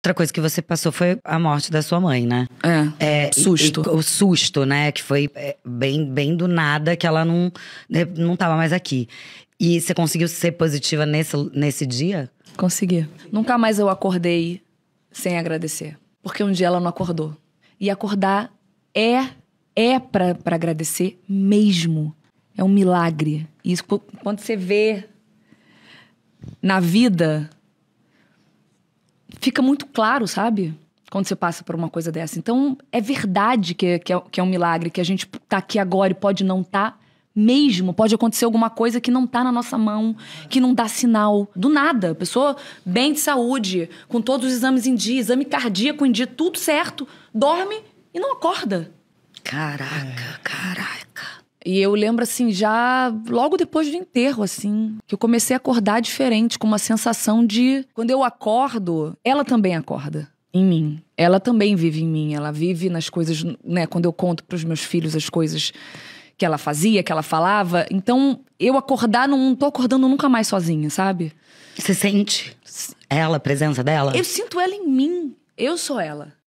Outra coisa que você passou foi a morte da sua mãe, né? É. é susto. E, e, o susto, né? Que foi é, bem, bem do nada que ela não, né, não tava mais aqui. E você conseguiu ser positiva nesse, nesse dia? Consegui. Nunca mais eu acordei sem agradecer. Porque um dia ela não acordou. E acordar é, é para agradecer mesmo. É um milagre. E isso, quando você vê na vida fica muito claro, sabe? Quando você passa por uma coisa dessa. Então, é verdade que, que, é, que é um milagre, que a gente tá aqui agora e pode não estar. Tá mesmo, pode acontecer alguma coisa que não tá na nossa mão, que não dá sinal. Do nada, pessoa bem de saúde, com todos os exames em dia, exame cardíaco em dia, tudo certo, dorme e não acorda. Caraca, é. caralho. E eu lembro, assim, já logo depois do enterro, assim, que eu comecei a acordar diferente, com uma sensação de. Quando eu acordo, ela também acorda em mim. Ela também vive em mim. Ela vive nas coisas, né? Quando eu conto para os meus filhos as coisas que ela fazia, que ela falava. Então, eu acordar, não tô acordando nunca mais sozinha, sabe? Você sente ela, a presença dela? Eu sinto ela em mim. Eu sou ela.